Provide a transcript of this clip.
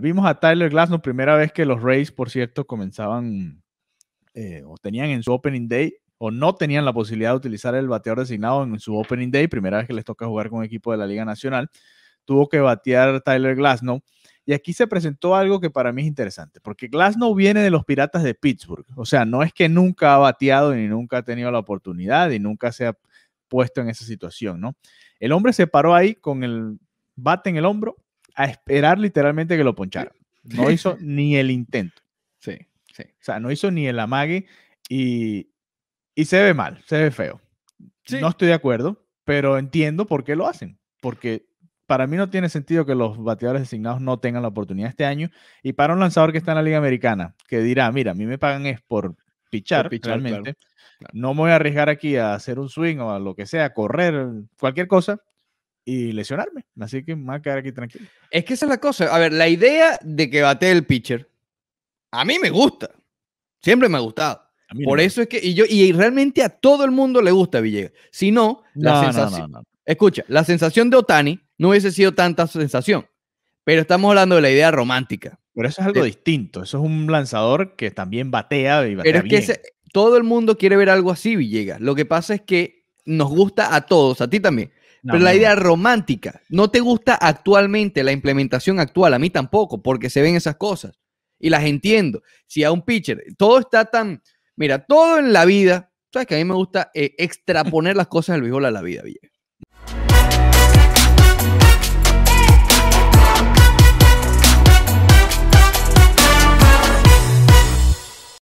Vimos a Tyler Glasnow, primera vez que los Rays, por cierto, comenzaban eh, o tenían en su opening day o no tenían la posibilidad de utilizar el bateador designado en su opening day, primera vez que les toca jugar con un equipo de la Liga Nacional, tuvo que batear Tyler Glasnow. Y aquí se presentó algo que para mí es interesante, porque Glasnow viene de los Piratas de Pittsburgh. O sea, no es que nunca ha bateado ni nunca ha tenido la oportunidad y nunca se ha puesto en esa situación, ¿no? El hombre se paró ahí con el bate en el hombro, a esperar literalmente que lo poncharan. No hizo ni el intento. Sí, sí. O sea, no hizo ni el amague y, y se ve mal, se ve feo. No estoy de acuerdo, pero entiendo por qué lo hacen. Porque para mí no tiene sentido que los bateadores designados no tengan la oportunidad este año. Y para un lanzador que está en la Liga Americana, que dirá, mira, a mí me pagan es por pichar, pichar realmente. No me voy a arriesgar aquí a hacer un swing o a lo que sea, correr, cualquier cosa y lesionarme. Así que me voy a quedar aquí tranquilo. Es que esa es la cosa. A ver, la idea de que bate el pitcher, a mí me gusta. Siempre me ha gustado. Por eso es que, y yo, y realmente a todo el mundo le gusta Villegas. Si no, la sensación. escucha, la sensación de Otani no hubiese sido tanta sensación. Pero estamos hablando de la idea romántica. Pero eso es algo distinto. Eso es un lanzador que también batea y batea Pero es que todo el mundo quiere ver algo así, Villegas. Lo que pasa es que nos gusta a todos, a ti también, pero la idea romántica no te gusta actualmente la implementación actual, a mí tampoco, porque se ven esas cosas y las entiendo. Si a un pitcher, todo está tan, mira, todo en la vida, sabes que a mí me gusta eh, extraponer las cosas del béisbol a la vida, Villegas.